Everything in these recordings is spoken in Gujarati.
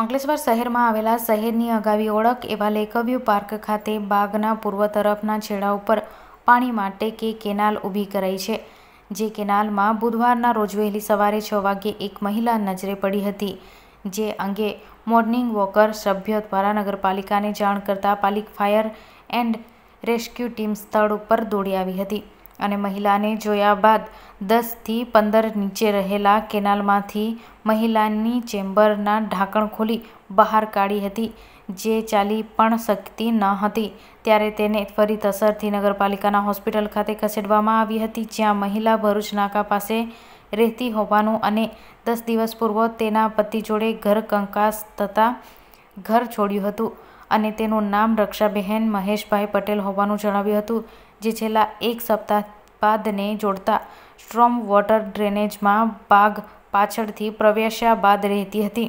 અંકલેશ્વર શહેરમાં આવેલા શહેરની અગાવી ઓળખ એવા લેકવ્યુ પાર્ક ખાતે બાગના પૂર્વ તરફના છેડા ઉપર પાણી માટે કે કેનાલ ઊભી કરાઈ છે જે કેનાલમાં બુધવારના રોજ વહેલી સવારે છ વાગે એક મહિલા નજરે પડી હતી જે અંગે મોર્નિંગ વોકર સભ્ય દ્વારા નગરપાલિકાને જાણ કરતાં પાલિક ફાયર એન્ડ રેસ્ક્યુ ટીમ સ્થળ ઉપર દોડી આવી હતી અને મહિલાને જોયા બાદ દસથી પંદર નીચે રહેલા કેનાલમાંથી મહિલાની ચેમ્બરના ઢાંકણ ખોલી બહાર કાઢી હતી જે ચાલી પણ શકતી ન હતી ત્યારે તેને ફરી તસરથી નગરપાલિકાના હોસ્પિટલ ખાતે ખસેડવામાં આવી હતી જ્યાં મહિલા ભરૂચ નાકા પાસે રહેતી હોવાનું અને દસ દિવસ પૂર્વ તેના પતિ જોડે ઘર કંકાસ થતાં ઘર છોડ્યું હતું અને તેનું નામ રક્ષાબહેન મહેશભાઈ પટેલ હોવાનું જણાવ્યું હતું જે છેલ્લા એક સપ્તાહ બાદને જોડતા સ્ટ્રોમ વોટર ડ્રેનેજમાં બાગ પાછળથી પ્રવેશ્યા બાદ રહેતી હતી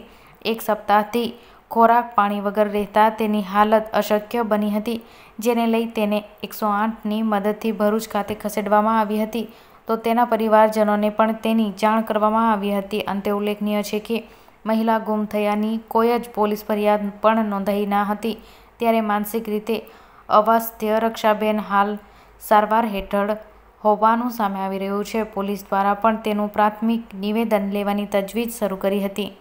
એક સપ્તાહથી ખોરાક પાણી વગર રહેતા તેની હાલત અશક્ય બની હતી જેને લઈ તેને એકસો આઠની મદદથી ભરૂચ ખાતે ખસેડવામાં આવી હતી તો તેના પરિવારજનોને પણ તેની જાણ કરવામાં આવી હતી અંતે ઉલ્લેખનીય છે કે મહિલા ગુમ થયાની કોઈ જ પોલીસ ફરિયાદ પણ નોંધાઈ ન હતી ત્યારે માનસિક રીતે અવાસ્થ્ય રક્ષાબેન હાલ સારવાર હેઠળ હોવાનું સામે આવી રહ્યું છે પોલીસ દ્વારા પણ તેનું પ્રાથમિક નિવેદન લેવાની તજવીજ શરૂ કરી હતી